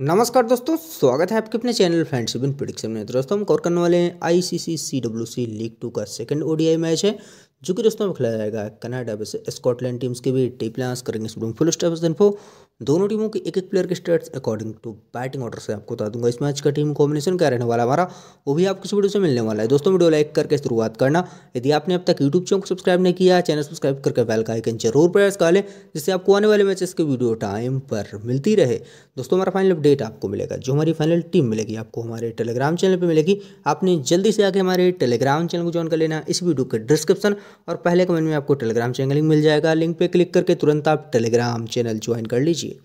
नमस्कार दोस्तों स्वागत है आपके अपने चैनल फ्रेंडशिप इन प्रोडिक्शन में दोस्तों हम कवर करने वाले हैं आईसीसी सीडब्ल्यूसी लीग टू का सेकंड ओडीआई मैच है जो कि दोस्तों में खिलाया जाएगा कनाडा वैसे स्कॉटलैंड टीम्स के भी टी प्लान्स करेंगे स्टूडेंट फुल स्टेप इनफो दोनों टीमों के एक एक प्लेयर के stats according to batting order से आपको बता दूंगा इस मैच का टीम कॉम्बिनेशन क्या रहने वाला हमारा वो भी आपको इस वीडियो से मिलने वाला है दोस्तों वीडियो लाइक करके शुरुआत करना यदि आपने अब तक यूट्यूब चैनल को सब्सक्राइब नहीं किया चैनल सब्सक्राइब करके बैल का आइकन जरूर प्रेस कर लें जिससे आपको आने वाले मैचेस की वीडियो टाइम पर मिलती रहे दोस्तों हमारा फाइनल अपडेट आपको मिलेगा जो हमारी फाइनल टीम मिलेगी आपको हमारे टेलीग्राम चैनल पर मिलेगी आपने जल्दी से आके हमारे टेलीग्राम चैनल को ज्वाइन कर लेना इस वीडियो के डिस्क्रिप्शन और पहले कमेंट में आपको टेलीग्राम चैनल लिंक मिल जाएगा लिंक पे क्लिक करके तुरंत आप टेलीग्राम चैनल ज्वाइन कर लीजिए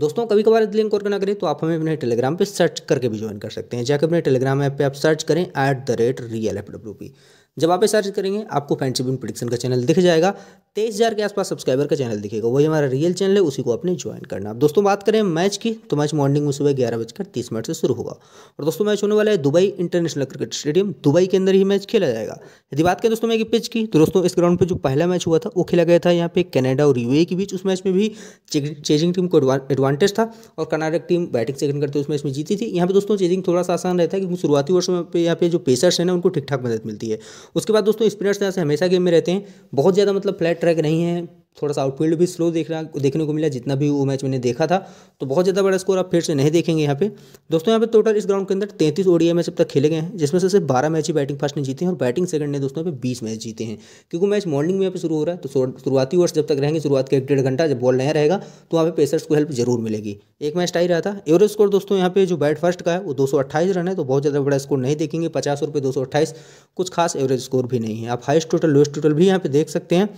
दोस्तों कभी कभार लिंक और ना करें तो आप हमें अपने टेलीग्राम पे सर्च करके भी ज्वाइन कर सकते हैं जाकर अपने टेलीग्राम ऐप पे आप सर्च करें at the rate real F W P जब आप सर्च करेंगे आपको फैंसी बिन प्रिडिक्शन का चैनल दिख जाएगा तेईस हज़ार के आसपास सब्सक्राइबर का चैनल दिखेगा वही हमारा रियल चैनल है उसी को आपने ज्वाइन करना आप दोस्तों बात करें मैच की तो मैच मॉर्निंग में सुबह ग्यारह बजकर तीस मिनट से शुरू होगा और दोस्तों मैच होने वाला है Dubai international cricket stadium Dubai के अंदर ही मैच खेला जाएगा यदि बात करें दोस्तों मैं एक पिच की तो दोस्तों इस ग्राउंड पर जो पहला मैच हुआ था वो खेला गया था यहाँ पे कनाडा और यूए e के बीच उस मैच में भी चेजिंग टीम को एडवांटेज था और कर्नाटक टीम बैटिंग सेकंड करते उस मैच में जीती थी यहाँ पे दोस्तों चेजिंग थोड़ा सा आसान रहता है क्योंकि शुरुआती वर्षों में यहाँ पे जो पेसर्स हैं ना उनको ठीक ठाक मदद मिलती है उसके बाद दोस्तों स्पिनर्स तो यहाँ से हमेशा गेम में रहते हैं बहुत ज़्यादा मतलब फ्लैट ट्रैक नहीं है थोड़ा सा आउटफील्ड भी स्लो देखना देखने को मिला जितना भी वो मैच मैंने देखा था तो बहुत ज़्यादा बड़ा स्कोर आप फिर से नहीं देखेंगे यहाँ पे दोस्तों यहाँ पे टोटल इस ग्राउंड के अंदर तैंतीस ओडिया मैच अब तक खेले गए हैं जिसमें से सिर्फ बारह मैच ही बैटिंग फर्स्ट ने जीते हैं और बैटिंग सेकंड ने दोस्तों यहाँ बीस मैच जीते हैं क्योंकि मैच मॉर्निंग में यहाँ पर शुरू हो रहा है तो शुरुआती वर्ष जब तक रहेंगे शुरुआत के एक डेढ़ घंटा जब बॉल नहीं रहेगा तो वहाँ पर पेसर्स को हेल्प जरूर मिलेगी एक मैच टाई रहा था एवरेज स्कोर दोस्तों यहाँ पे जो बैट फर्स्ट का है वो दो रन है तो बहुत ज़्यादा बड़ा स्कोर नहीं देखेंगे पचास रुपये दो कुछ खास एवरेज स्कोर भी नहीं है आप हाइस्ट टोटल लोएस्ट टोटल भी यहाँ पे देख सकते हैं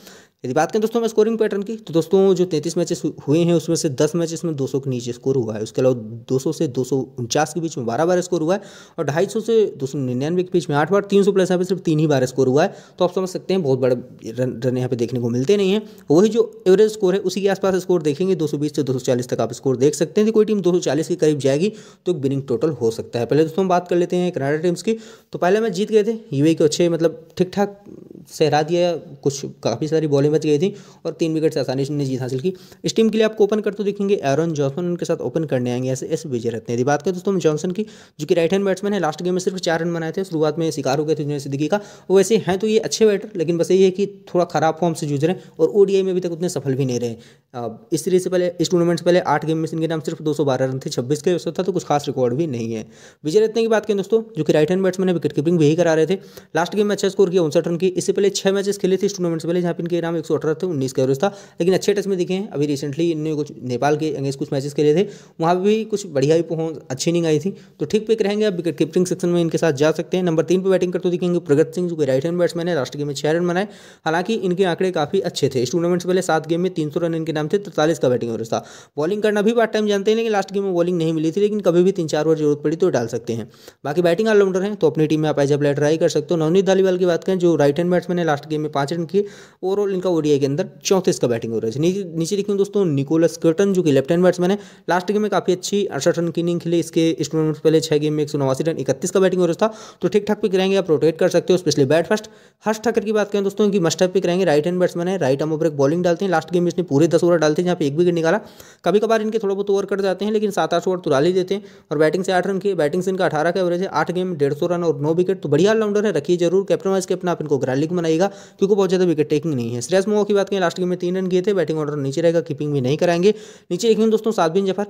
यदि बात करें दोस्तों में स्कोरिंग पैटर्न की तो दोस्तों जो तैंतीस मैचेस हुए हैं उसमें से दस मैचेस में 200 के नीचे स्कोर हुआ है उसके अलावा 200 से दो के बीच में बारह बार स्कोर हुआ है और ढाई से दो के बीच में आठ बार तीन प्लस यहाँ पर सिर्फ तीन ही बार स्कोर हुआ है तो आप समझ सकते हैं बहुत बड़े रन रन यहाँ पे देखने को मिलते नहीं है वही जो एवरेज स्कोर है उसी के आसपास स्कोर देखेंगे बीस से चालीस तक आप स्कोर देख सकते हैं कोई टीम चालीस के करीब जाएगी तो एक विनिंग टोटल हो सकता है पहले दोस्तों हम बात कर लेते हैं कनाडा टीम्स की तो पहले मैच जीत गए थे यूए e के अच्छे मतलब ठीक ठाक सहरा दिया कुछ काफ़ी सारी बॉलें बच गई थी और तीन विकेट से आसानी से जीत हासिल की इस टीम के लिए आपको ओपन करते तो देखेंगे एरन जॉनसन उनके साथ ओपन करने आएंगे ऐसे एस विजय रत्न यदि बात करें दोस्तों हम जॉनसन की जो कि राइट हैंड बैट्समैन है लास्ट गेम में सिर्फ चार रन बनाए थे शुरुआत में शिकार हो गए थे जुनेद सिद्दीकी का वैसे हैं तो ये अच्छे बैटर लेकिन बस ये है कि थोड़ा खराब फॉर्म से जूझ रहे हैं और ओडीआई में अभी तक उतने सफल भी नहीं रहे इस सीरीज से पहले इस टूर्नामेंट से पहले आठ गेम में इनके नाम सिर्फ दो रन थे छब्बीस के था तो कुछ खास रिकॉर्ड भी नहीं है विजय रत्न की बात करें दोस्तों जो कि राइट हैंड बैट्समैन है विकेट कीपिंग भी करा रहे थे लास्ट गेम में अच्छा स्कोर किया उनसठ रन की इससे पहले छह मैचेस खेले थे इस टूर्नामेंट से पहले जहाँ पर इनके नाम एक थे उन्नीस का एवरेज था लेकिन अच्छे टच में दिखे हैं अभी रिसेंटली इनने कुछ नेपाल के अगेंस्ट कुछ मैचेस खेले थे वहाँ भी कुछ बढ़िया ही अच्छी इनिंग आई थी तो ठीक पिक रहेंगे आप विकेट कीपिंग सेक्शन में इनके साथ जा सकते हैं नंबर तीन पर बैटिंग करते दिखेंगे प्रगत सिंह जो कि राइट हैंड बैट्समैन है लास्ट गेम में छह रन बनाए हालांकि इनके आंकड़े काफी अच्छे थे इस टूर्नामेंट से पहले सात गेम में तीन रन इनके नाम थे तिरतालीस का बैटिंग एवरेज था बॉलिंग करना भी पार्ट टाइम जानते हैं लेकिन लास्ट गेम में बॉलिंग नहीं मिली थी लेकिन कभी भी तीन चार ओवर जरूरत पड़ी तो डाल सकते हैं बाकी बैटिंग ऑलराउंडर हैं तो अपनी टीम में आप एज अ प्लेयर ट्राई कर सकते हो नवनीत धालीवाल की बात करें जो राइट हैंड बैट्स बैट्समैन है लास्ट गेम में पाँच रन किए ओवरऑल इनका ओडीआई के अंदर चौंतीस का बैटिंग ओवरेज नीचे लिखेंगे दोस्तों निकोलस कर्टन जो कि लेफ्ट हैंड बैट्समैन है लास्ट गेम में काफी अच्छी अड़सठ रन की इनिंग खेली इसके इस टूर्नामेंट पहले छह गेम में एक रन इकतीस का बैटिंग ओवरेज था तो ठीक ठाक पिक रहेंगे आप रोटेट कर सकते हो specially bat first Harsh Thakar की बात करें दोस्तों की मस्ट पिक रहेंगे राइट हैंड बैट्समैन है राइट हम ओवर एक बॉलिंग डालते हैं लास्ट गेम में इसने पूरे दस ओवर डालते हैं जहाँ पे एक विकेट निकाला कभी कभार इनके थोड़ा बहुत ओवर कर जाते हैं लेकिन सात आठ ओवर तुरा ही देते हैं और बैटिंग से आठ रन की बैटिंग से इनका अठारह का एवरेज है आठ गेम डेढ़ रन और नौ विकेट तो बढ़िया ऑलराउंडर है रखिए जरूर कैप्टन वाइज कैप्टन आप इनको ग्रैलिक बनाएगा क्योंकि बहुत ज़्यादा विकेट टेकिंग नहीं है श्रेस मोह की बात करें लास्ट गेम में तीन रन गए थे बैटिंग ऑर्डर नीचे रहेगा कीपिंग भी नहीं कराएंगे नीचे एक दोस्तों Saad bin Zafar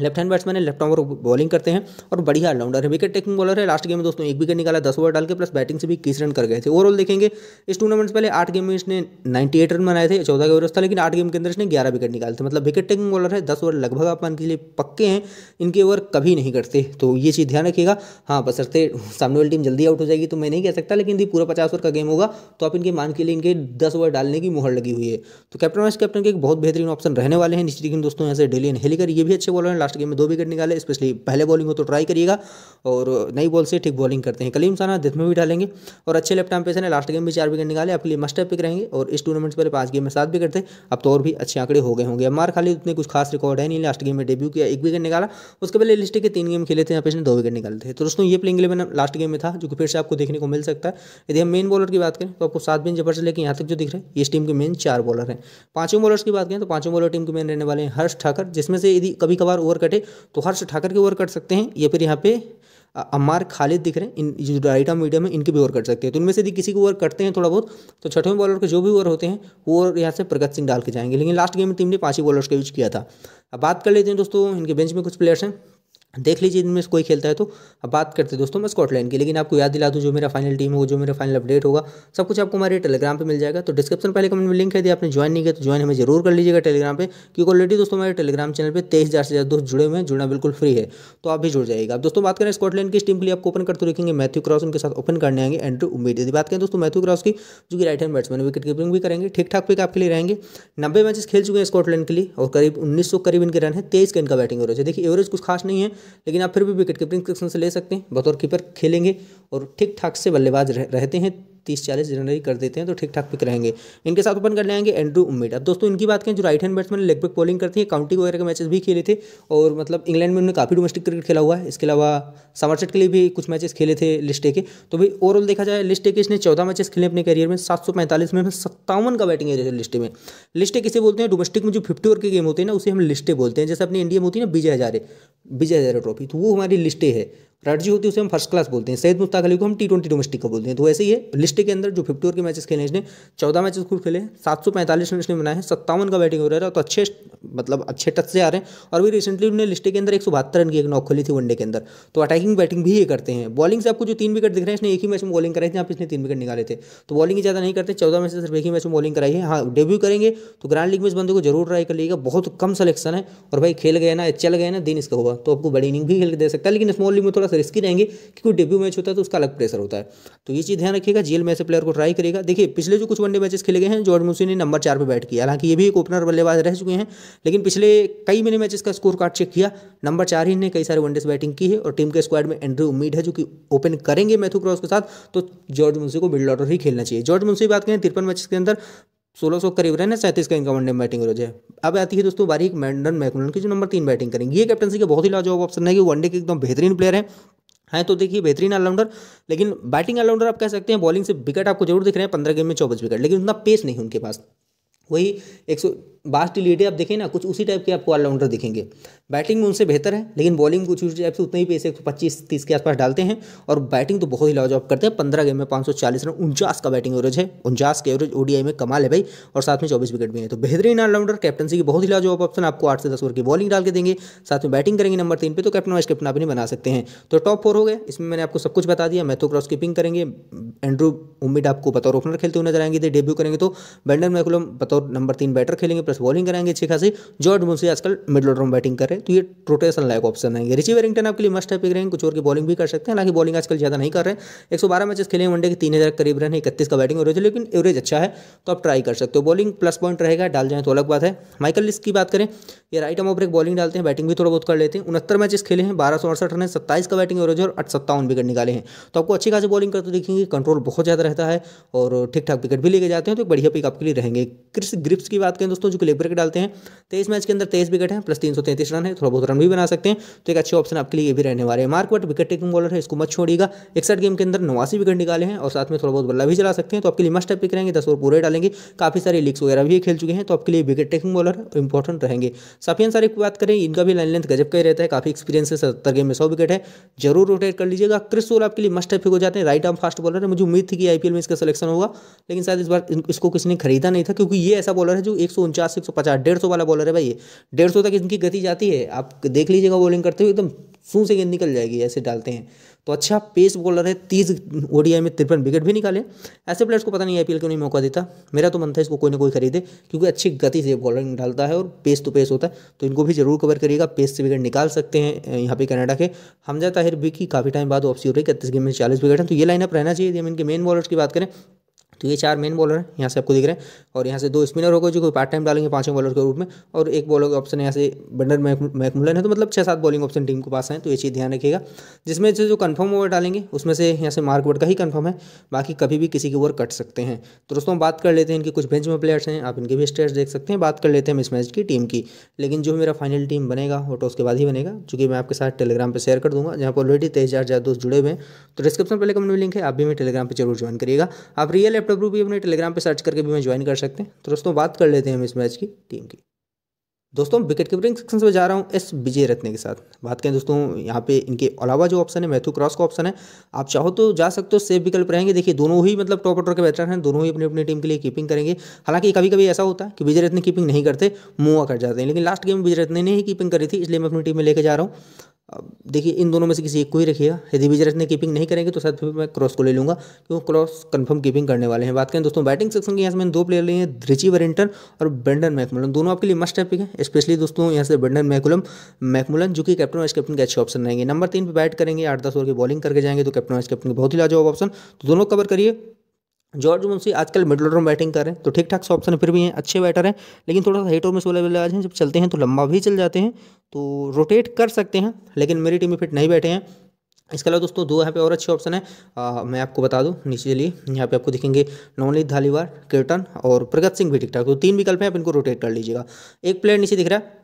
left hand batsman है लेफ्ट ऑवर बॉलिंग करते हैं और बढ़िया ऑलराउंडर है विकेट टेकिंग बॉलर है लास्ट गेम में दोस्तों एक विकेट निकाला दस ओवर डाल के प्लस बैटिंग से भी इक्कीस रन कर गए थे ओवरऑल देखेंगे इस टूर्नामेंट से पहले आठ गेम में इसने नाइन्टी एट रन बनाए थे चौदह के ओवर था लेकिन आठ गेम के अंदर इसने ग्यारह विकेट निकाले थे मतलब विकेट टेकिंग बॉलर है दस ओवर लगभग आप मन के लिए पक्के हैं इनके ओवर कभी नहीं करते तो ये चीज़ ध्यान रखिएगा हाँ बसरते सामने वाली टीम जल्दी आउट हो जाएगी तो मैं नहीं कह सकता लेकिन यदि पूरा पचास ओवर का गेम होगा तो आप इनके मान के लिए इनके दस ओवर डालने की मोहर लगी हुई है तो कैप्टन वाइस कैप्टन के एक बहुत बेहतरीन ऑप्शन रहने वाले हैं निश्चित दोस्तों यहाँ से डेलियन हेलीकर ये भी अच्छे बॉलर हैं लास्ट गेम में दो विकेट निकाले स्पेशली पहले बॉलिंग हो तो ट्राई करिएगा और नई बॉल से ठीक बॉलिंग करते हैं कलीम साना दिन में भी डालेंगे और अच्छे लेफ्ट आर्म पेसर है लास्ट गेम में चार विकेट निकाले आपके लिए मस्ट पिक रहेंगे और इस टूर्नामेंट पहले पाँच गेम में सात विकेट थे अब तो और भी अच्छे आंकड़े हो गए होंगे अम्मार खाली उतने कुछ खास रिकॉर्ड है नहीं लास्ट गेम में डेब्यू किया एक विकेट निकाला उसके पहले लिस्ट के तीन गेम खेले थे यहाँ पे दो विकेट निकाले थे तो दोस्तों ये प्लेंग इलेवन लास्ट गेम में था जो कि फिर से आपको देखने को मिल सकता है यदि हम मेन बॉलर की बात करें तो आपको सात बिन जबर से लेकर यहाँ तक जो दिख रहे हैं इस टीम के मेन चार बॉलर हैं पांचों बॉलर्स की बात करें तो पांचों बॉलर टीम के मेन रहने वाले हैं हर्ष ठाकर जिसमें से यदि कभी कभार ओवर ओवर कट है तो हर्ष ठाकर के ओवर कट सकते हैं या फिर यहाँ पे अमार खालिद दिख रहे हैं इन जो राइट आर्म मीडियम है इनके भी ओवर कट सकते हैं तो इनमें से किसी को ओवर कटते हैं थोड़ा बहुत तो छठवें बॉलर के जो भी ओवर होते हैं वो ओवर यहाँ से प्रगत सिंह डाल के जाएंगे लेकिन लास्ट गेम में टीम ने पाँच ही बॉलर्स का यूज किया था अब बात कर लेते हैं दोस्तों इनके बेंच में कुछ प्लेयर्स हैं देख लीजिए इनमें से कोई खेलता है तो अब बात करते हैं दोस्तों मैं स्कॉटलैंड की लेकिन आपको याद दिला दूँ जो मेरा फाइनल टीम हो जो मेरा फाइनल अपडेट होगा सब कुछ आपको हमारे टेलीग्राम पे मिल जाएगा तो डिस्क्रिप्शन पहले कमेंट में लिंक है यदि आपने ज्वाइन नहीं किया तो ज्वाइन हमें जरूर कर लीजिएगा टेलीग्राम पर क्योंकि ऑलरेडी दोस्तों हमारे टेलीग्राम चैनल पर तेईस से ज़्यादा दोस्त जुड़े हुए हैं जुड़ना बिल्कुल फ्री है तो आप भी जुड़ जाएगा अब दोस्तों बात करें स्कॉटलैंड की टीम के लिए आपको ओपन करते रखेंगे मैथ्यू क्रॉस उनके साथ ओपन करने आएंगे एंड्रू उम्मीद यदि बात करें दोस्तों मैथ्यू क्रॉस की जो कि right hand batsman wicket keeping भी करेंगे ठीक ठाक पिक आपके लिए रहेंगे नब्बे मैचेस खेल चुके हैं स्कॉटलैंड के लिए और करीब उन्नीस करीब इनके रन है तेईस का इनका बैटिंग एवरेज है देखिए एवरेज कुछ खास नहीं है लेकिन आप फिर भी विकेट कीपिंग सेक्शन से ले सकते हैं बतौर कीपर खेलेंगे और ठीक ठाक से बल्लेबाज रहते हैं तीस चालीस जनरली कर देते हैं तो ठीक ठाक पिक रहेंगे इनके साथ ओपन कर लेंगे एंड्रू उम्मीद अब दोस्तों इनकी बात करें जो right hand batsman leg break bowling करती है काउंटी वगैरह के मैचेस भी खेले थे और मतलब इंग्लैंड में उन्होंने काफ़ी डोमेस्टिक क्रिकेट खेला हुआ है इसके अलावा समरसेट के लिए भी कुछ मैचेस खेले थे लिस्टे के तो भाई ओवरऑल देखा जाए लिस्टे के इसने चौदह मैचेस खेले अपने करियर में सात सौ पैंतालीस में सत्तावन का बैटिंग एरिया लिस्टे में लिस्टे किसे बोलते हैं डोमेस्टिक में जो फिफ्टी ओवर के गेम होते हैं ना उसे हम लिस्टे बोलते हैं जैसे अपने इंडिया में होती है ना विजय हजारे विजय हजारे ट्रॉफी तो वो हमारी लिस्टे है रणजी होती है उसे हम फर्स्ट क्लास बोलते हैं सैद मुस्ताक अली को हम टी ट्वेंटी डोमेस्टिक का बोलते हैं तो वैसे ही है लिस्ट के अंदर जो फिफ्टी ओवर के मैचेस खेले इसने चौदह मैचेस खुद खेले सात सौ पैंतालीस रन इसने बनाए हैं सत्तावन का बैटिंग हो रहा है तो अच्छे मतलब अच्छे टच से आ रहे हैं और भी रिसेंटली उन्होंने लिस्ट के अंदर एक सौ बहत्तर रन की एक नॉक खोली थी वनडे के अंदर तो अटैकिंग बैटिंग भी ये करते हैं बॉलिंग से आपको जो तीन विकेट दिख रहे हैं इसने एक ही मैच में बॉलिंग कराई थी आप इसने तीन विकेट निकाले थे तो बॉलिंग ही ज़्यादा नहीं करते चौदह मैच से सिर्फ एक ही मैच में बॉलिंग कराई है हाँ डेब्यू करेंगे तो ग्रांड लीग में इस बंदे को जरूर ट्राई कर लीजिएगा बहुत कम सलेक्शन है और भाई खेल गए ना चल गए ना दिन इसका होगा तो आपको बड़ी इनिंग भी खेल दे सकता है लेकिन स्मॉल लीग में थोड़ा सा रिस्की रहेंगे कि कोई डेब्यू मैच होता है तो उसका अलग प्रेशर होता है तो ये चीज़ ध्यान रखिएगा जेल में ऐसे प्लेयर को ट्राई करेगा देखिए पिछले जो कुछ वनडे मैचेस खेले गए हैं जॉर्ज मूसी ने नंबर चार पर बैट किया हालांकि ये भी एक ओपनर बल्लेबाज रह चुके हैं लेकिन पिछले कई मैंने मैचेस का स्कोर कार्ड चेक किया नंबर चार ही ने कई सारे वनडे बैटिंग की है और टीम के स्क्वाड में एंड्री उम्मीद है जो कि ओपन करेंगे मैथ्यू क्रॉस के साथ तो जॉर्ज मुंसी को बिल्ड ऑर्डर ही खेलना चाहिए जॉर्ज मुंसी बात करें तिरपन मैचेस के अंदर सोलह सौ करीब रहे सैंतीस का इनका वनडे बैटिंग रोज है अब आती है दोस्तों बारी मैंडन मैकुलन की जो नंबर तीन बैटिंग करेंगे ये कैप्टनसी के बहुत ही लाजवाब ऑप्शन है कि वनडे के एकदम बेहतरीन प्लेयर हैं हैं तो देखिए बेहतरीन ऑलराउंडर लेकिन बैटिंग ऑलराउंडर आप कह सकते हैं बॉलिंग से विकेट आपको जरूर दिख रहे हैं पंद्रह गेम में चौबीस विकेट लेकिन उतना पेस नहीं उनके पास वही एक सौ बास्ट लीडे आप देखें ना कुछ उसी टाइप के आपको ऑलराउंडर दिखेंगे बैटिंग में उनसे बेहतर है लेकिन बॉलिंग कुछ उसी टाइप से उतने ही पेस एक सौ पच्चीस तीस के आसपास डालते हैं और बैटिंग तो बहुत ही लाजवाब करते हैं पंद्रह गेम में पाँच सौ चालीस रन उनचास का बैटिंग एवरेज है उनचास के एवरेज ओडीआई में कमाल है भाई और साथ में चौबीस विकेट भी है तो बेहतरीन ऑलराउंडर कैप्टनसी की बहुत ही लाजवाब ऑप्शन आपको आठ से दस ओवर की बॉलिंग डाल के देंगे साथ में बैटिंग करेंगे नंबर तीन पर तो कैप्टन वाइस कैप्टन आप नहीं बना सकते हैं तो टॉप फोर हो गए इसमें मैंने आपको सब कुछ बता दिया मैथो क्रॉस कीपिंग करेंगे एंड्रू उम्मीद आपको बतौर ओपनर खेलते हुए नजर आएंगे डेब्यू करेंगे तो बैंडर मैकुलम बतौर नंबर तीन बैटर खेलेंगे प्लस बॉलिंग कराएंगे अच्छी खासी जॉर्ड मुंशी आजकल मिडल ऑर्डर में बैटिंग कर रहे हैं तो ये रोटेशन लाइक ऑप्शन है रिची वेरिंगटन आपके लिए मस्ट है पिक रहेंगे कुछ और की बॉलिंग भी कर सकते हैं हालांकि बॉलिंग आजकल ज्यादा नहीं कर रहे हैं एक सौ बारह मैचेस खेले वनडे के तीन हज़ार करीब रन इकतीस का बैटिंग एवरेज लेकिन एवरेज अच्छा है तो आप ट्राई कर सकते हो बॉलिंग प्लस पॉइंट रहेगा डाल जाए तो अलग बात है माइकल लिस्ट की बात करें ये राइट हम एक बॉलिंग डालते हैं बैटिंग भी थोड़ा बहुत कर लेते हैं उनहत्तर मैचेस खेले हैं बारह सौ अड़सठ रन सत्ताईस का बैटिंग एवरेज और सत्तावन विकेट निकाले हैं तो आपको अच्छी खासी बॉलिंग करते देखेंगे कंट्रोल बहुत ज़्यादा रहता है और ठीक ठाक विकेट भी लेके जाते हैं तो बढ़िया पिक आपके लिए रहेंगे क्रिस ग्रिप्स की बात करें दोस्तों जो को लेकर के डालते हैं तेईस मैच के अंदर तेईस विकेट है प्लस तीन सौ तैंतीस रन है थोड़ा बहुत रन भी बना सकते हैं तो एक अच्छे ऑप्शन आपके लिए भी रहने वाले हैं मार्कवट विकेट टेकिंग बॉलर है इसको मत छोड़िएगा इकसठ गेम के अंदर नवासी विकेट निकाले हैं और साथ में थोड़ा बहुत बल्ला भी चला सकते हैं तो आपके लिए मस्ट पिक रहेंगे दस ओवर पूरे डालेंगे काफी सारे लीग्स वगैरह भी खेल चुके हैं तो आपके लिए विकेट टेकिंग बॉलर इंपॉर्टेंट रहेंगे सफियान सारी की बात करें इनका भी लाइन लेंथ गजब का ही रहता है काफी एक्सपीरियंस है सत्तर गेम में सौ विकेट है जरूर रोटेट कर लीजिएगा क्रिस सोल आपके लिए मस्ट हो जाते हैं राइट आर्म फास्ट बॉलर है मुझे उम्मीद थी कि आईपीएल में इसका सिलेक्शन होगा लेकिन शायद इस बार इसको किसी ने खरीदा नहीं था क्योंकि ये ऐसा बॉलर है जो एक पचास एक सौ पचास डेढ़ सौ वाला बॉलर है भाई ये डेढ़ सौ तक इनकी गति जाती है आप देख लीजिएगा बॉलिंग करते हुए एकदम सू से गेंद निकल जाएगी ऐसे डालते हैं तो अच्छा पेस बॉलर है तीस ओडीआई में तिरपन विकेट भी निकाले ऐसे प्लेयर्स को पता नहीं आईपीएल क्यों नहीं मौका देता मेरा तो मन था इसको कोई ना कोई खरीदे क्योंकि अच्छी गति से बॉलर डालता है और पेस तो पेस होता है तो इनको भी जरूर कवर करिएगा पेस से विकेट निकाल सकते हैं यहाँ पे कनाडा के हमजा ताहिर भी की काफ़ी टाइम बाद वापसी हो रही है इकतीस गेम में चालीस विकेट हैं तो ये लाइनअप रहना चाहिए हम इनके मेन बॉलर्स की बात करें तो ये चार मेन बॉलर हैं यहाँ से आपको दिख रहे हैं और यहाँ से दो स्पिनर हो गए जो कोई पार्ट टाइम डालेंगे पाँचों बॉलर के रूप में और एक बॉलर का ऑप्शन यहाँ से बंडर मैकमुलन है तो मतलब छः सात बॉलिंग ऑप्शन टीम के पास हैं तो ये चीज़ ध्यान रखिएगा जिसमें से जो कन्फर्म ओवर डालेंगे उसमें से यहाँ से मार्क वर्ड का ही कन्फर्म है बाकी कभी भी किसी के ओवर कट सकते हैं तो दोस्तों बात कर लेते हैं इनके कुछ बेंच में प्लेयर्स हैं आप इनके भी स्टेट्स देख सकते हैं बात कर लेते हैं इस मैच की टीम की लेकिन जो मेरा फाइनल टीम बनेगा वो टॉस तो के बाद ही बनेगा चूँकि मैं आपके साथ टेलीग्राम पर शेयर कर दूँगा जहाँ पर ऑलरेडी तेईस हज़ार दोस्त जुड़े हुए हैं तो डिस्क्रिप्शन पर लेकर लिंक है आप भी मैं टेलीग्राम पर जरूर ज्वाइन करिएगा आप रियल लैपटॉप लैपटॉप ग्रुप भी अपने टेलीग्राम पर सर्च करके भी हमें ज्वाइन कर सकते हैं तो दोस्तों बात कर लेते हैं हम इस मैच की टीम की दोस्तों विकेट कीपरिंग सेक्शन से जा रहा हूँ एस विजय रत्न के साथ बात करें दोस्तों यहाँ पे इनके अलावा जो ऑप्शन है मैथ्यू क्रॉस का ऑप्शन है आप चाहो तो जा सकते हो सेफ विकल्प रहेंगे देखिए दोनों ही मतलब टॉप ऑर्डर के बेटर हैं दोनों ही अपनी अपनी टीम के लिए कीपिंग करेंगे हालांकि कभी कभी ऐसा होता है कि विजय रत्न कीपिंग नहीं करते मुआ कर जाते हैं लेकिन लास्ट गेम विजय रत्न ने ही कीपिंग करी थी इसलिए मैं अपनी टीम में लेकर जा रहा हूँ देखिए इन दोनों में से किसी एक को ही रखिएगा यदि विजय रत्न कीपिंग नहीं करेंगे तो शायद फिर मैं क्रॉस को ले लूँगा क्योंकि क्रॉस कंफर्म कीपिंग करने वाले हैं बात करें दोस्तों बैटिंग सेक्शन के यहाँ से मैंने दो प्लेयर लिए हैं रिची वरिंटन और ब्रेंडन मैकमुलन दोनों आपके लिए मस्ट है पिक है स्पेशली दोस्तों यहाँ से ब्रेंडन मैकुलम मैकमुलन जो कि कैप्टन वाइस कैप्टन के अच्छे ऑप्शन रहेंगे नंबर तीन पर बैट करेंगे आठ दस ओवर की बॉलिंग करके जाएंगे तो कैप्टन वाइस कैप्टन के बहुत ही लाजवाब ऑप्शन तो दोनों कवर करिए जॉर्ज मुंशी आजकल मिडल ऑर्डर में बैटिंग कर रहे हैं तो ठीक ठाक से ऑप्शन फिर भी हैं अच्छे बैटर हैं लेकिन थोड़ा सा हिट और मिस वाले आज हैं जब चलते हैं तो लंबा भी चल जाते हैं तो रोटेट कर सकते हैं लेकिन मेरी टीम में फिट नहीं बैठे हैं इसके अलावा दोस्तों दो यहाँ पे और अच्छे ऑप्शन है आ, मैं आपको बता दूँ नीचे चलिए यहाँ पे आपको दिखेंगे नवनीत धालीवार कीर्टन और प्रगत सिंह भी ठीक ठाक तो तीन विकल्प हैं आप इनको रोटेट कर लीजिएगा एक प्लेयर नीचे दिख रहा है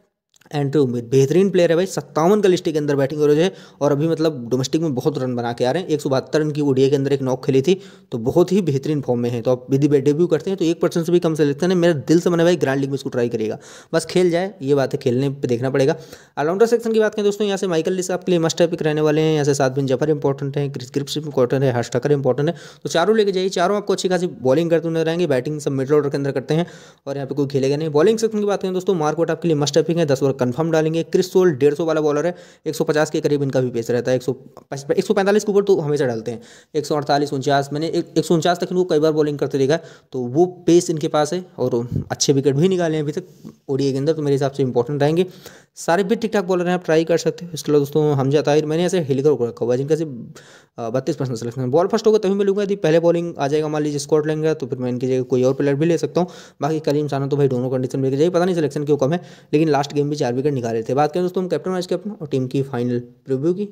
एंड्रयू उम्मीद बेहतरीन प्लेयर है भाई सत्तावन का लिस्ट के अंदर बैटिंग करो है और अभी मतलब डोमेस्टिक में बहुत रन बना के आ रहे हैं एक सौ बहत्तर रन की ओडीए के अंदर एक नॉक खेली थी तो बहुत ही बेहतरीन फॉर्म में है तो आप यदि डेब्यू करते हैं तो एक परसेंट से भी कम से लेते हैं मेरा दिल से मैंने भाई ग्रांड लीग में इसको ट्राई करेगा बस खेल जाए ये बात है खेलने पर देखना पड़ेगा ऑलराउंडर सेक्शन की बात करें दोस्तों यहाँ से माइकल लिस आपके लिए मस्ट पिक रहने वाले हैं यहाँ से सात बिन जफर इंपॉर्टेंट है क्रिस ग्रिप्स इंपॉर्टेंट है हर्ष टकर इंपॉर्टेंट है तो चारों लेके जाइए चारों आपको अच्छी खासी बॉलिंग करते हुए रहेंगे बैटिंग सब मिडल ऑर्डर के अंदर करते हैं और यहाँ पे कोई खेलेगा नहीं बॉलिंग सेक्शन की बात करें दोस्तों मार्कआउट आपके लिए मस्ट पिक है दस वर्ग कंफर्म डालेंगे क्रिस सोल डेढ़ वाला बॉलर है एक के करीब इनका भी पेस रहता है एक सौ पैंतालीस के ऊपर तो हमेशा डालते हैं एक सौ मैंने एक तक इनको कई बार बॉलिंग करते देखा तो वो पेस इनके पास है और अच्छे विकेट भी निकाले हैं अभी तक ओडिया के अंदर तो मेरे हिसाब से इंपॉर्टेंट रहेंगे सारे भी ठीक ठाक बॉलर हैं आप ट्राई कर सकते हो इसके अलावा दोस्तों जाता है मैंने ऐसे हिलकर को रखा हुआ है जिनका सिर्फ बत्तीस परसेंट सिलेक्शन बॉल फर्स्ट होगा तभी मिलूंगा यदि पहले बॉलिंग आ जाएगा मान लीजिए स्कॉट लेंगे तो फिर मैं इनकी जगह कोई और प्लेयर भी ले सकता हूँ बाकी कलीम साना तो भाई दोनों कंडीशन में लेके जाइए पता नहीं सिलेक्शन क्यों कम है लेकिन लास्ट गेम भी चार विकेट निकाले थे बात करें दोस्तों हम कैप्टन वाइस कैप्टन और टीम की फाइनल प्रिव्यू की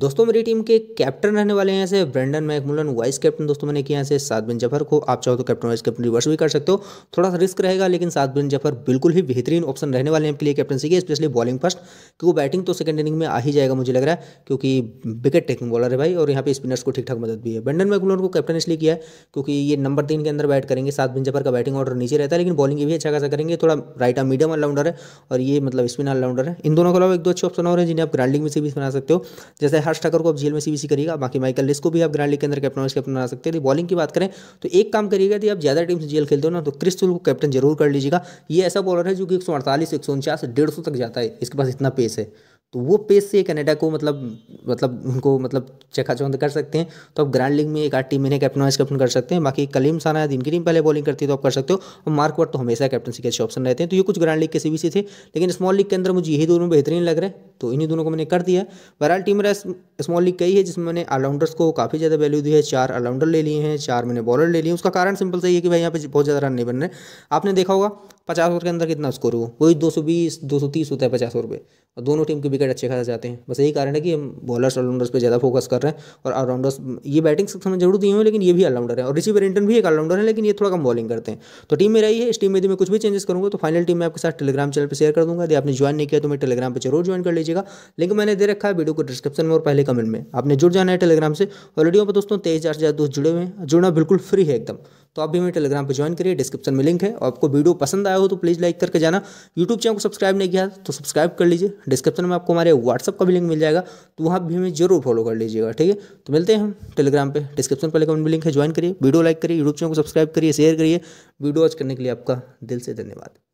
दोस्तों मेरी टीम के कैप्टन रहने वाले हैं से ब्रेंडन मैकमुलन वाइस कैप्टन दोस्तों मैंने किया से सात बिन जफर को आप चाहो तो कैप्टन वाइस कैप्टन रिवर्स भी कर सकते हो थोड़ा सा रिस्क रहेगा लेकिन सात बिन जफर बिल्कुल ही बेहतरीन ऑप्शन रहने वाले हैं आपके लिए कैप्टनसी के स्पेशली बॉलिंग फर्स्ट क्योंकि बैटिंग तो सेकंड इनिंग में आ ही जाएगा मुझे लग रहा है क्योंकि विकेट टेकिंग बॉलर है भाई और यहाँ पे स्पिनर्स को ठीक ठाक मदद भी है ब्रेंडन मैकमुलन को कैप्टन इसलिए किया है क्योंकि ये नंबर तीन के अंदर बैट करेंगे सात बिन जफर का बैटिंग ऑर्डर नीचे रहता है लेकिन बॉलिंग भी अच्छा खासा करेंगे थोड़ा राइट आर मीडियम ऑलराउंडर है और ये मतलब स्पिन ऑलराउंडर है इन दोनों के अलावा एक दो अच्छे ऑप्शन और हैं जिन्हें आप ग्रांडिंग में से भी बना सकते हो जैसे हर्ष ठाकर को आप जेल में सीबीसी करिएगा बाकी माइकल लिस्क को भी आप ग्रैंड लीग के अंदर कैप्टन वाइस कैप्टन बना सकते हैं बॉलिंग तो की बात करें तो एक काम करिएगा यदि आप ज़्यादा टीम से जेल खेलते हो ना तो क्रिस को कैप्टन जरूर कर लीजिएगा ये ऐसा बॉलर है जो कि एक सौ अड़तालीस तक जाता है इसके पास इतना पेस है तो वो पेस से कनाडा को मतलब मतलब उनको मतलब चकाचौंध कर सकते हैं तो आप ग्रैंड लीग में एक आठ टीम इन्हें वाइस कैप्टन कर सकते हैं बाकी कलीम साना दिन की टीम पहले बॉलिंग करती है तो आप कर सकते हो और मार्क वर्ट तो हमेशा कैप्टनसी के अच्छे ऑप्शन रहते हैं तो ये कुछ ग्रैंड लीग के सी थे लेकिन स्मॉल लीग के अंदर मुझे यही दोनों बेहतरीन लग रहे हैं तो इन्हीं दोनों को मैंने कर दिया बहरहाल टीम मेरा स्मॉल लीग कई है जिसमें मैंने ऑलराउंडर्स को काफ़ी ज़्यादा वैल्यू दी है चार ऑलराउंडर ले लिए हैं चार मैंने बॉलर ले लिए उसका कारण सिंपल सही है कि भाई यहाँ पे बहुत ज़्यादा रन नहीं बन रहे आपने देखा होगा पचास ओवर के अंदर कितना स्कोर हो वही दो सौ बीस दो सौ तीस होता है पचास ओवर पर और दोनों टीम के विकेट अच्छे खासा जाते हैं बस यही कारण है कि हम बॉलर्स ऑलराउंडर्स पर ज़्यादा फोकस कर रहे हैं और ऑलराउंडर्स ये बैटिंग सेक्शन जरूर दिए हुए लेकिन ये भी ऑलराउंडर है और ऋषि रिटर्न भी एक ऑलराउंडर है लेकिन ये थोड़ा कम बॉलिंग करते हैं तो टीम मेरा ही है इस टीम में यदि मैं कुछ भी चेंजेस करूँगा तो फाइनल टीम मैं आपके साथ टेलीग्राम चैनल पर शेयर कर दूँगा यदि आपने ज्वाइन नहीं किया तो मैं टेलीग्राम पर जरूर ज्वाइन कर लीजिएगा लिंक मैंने दे रखा है वीडियो को डिस्क्रिप्शन में और पहले कमेंट में आपने जुड़ जाना है टेलीग्राम से ऑलरेडी वहाँ पर दोस्तों तेईस हज़ार से ज़्यादा दोस्त जुड़े हुए हैं जुड़ना बिल्कुल फ्री है एकदम तो आप भी हमें टेलीग्राम पर ज्वाइन करिए डिस्क्रिप्शन में लिंक है और आपको वीडियो पसंद आया हो तो प्लीज़ लाइक करके जाना यूट्यूब चैनल को सब्सक्राइब नहीं किया तो सब्सक्राइब कर लीजिए डिस्क्रिप्शन में आपको हमारे व्हाट्सअप का भी लिंक मिल जाएगा तो वहाँ भी हमें जरूर फॉलो कर लीजिएगा ठीक है तो मिलते हैं हम टेलीग्राम पर डिस्क्रिप्शन पर लिंक लिंक है ज्वाइन करिए वीडियो लाइक करिए यूट्यूब चैनल को सब्सक्राइब करिए शेयर करिए वीडियो वॉच करने के लिए आपका दिल से धन्यवाद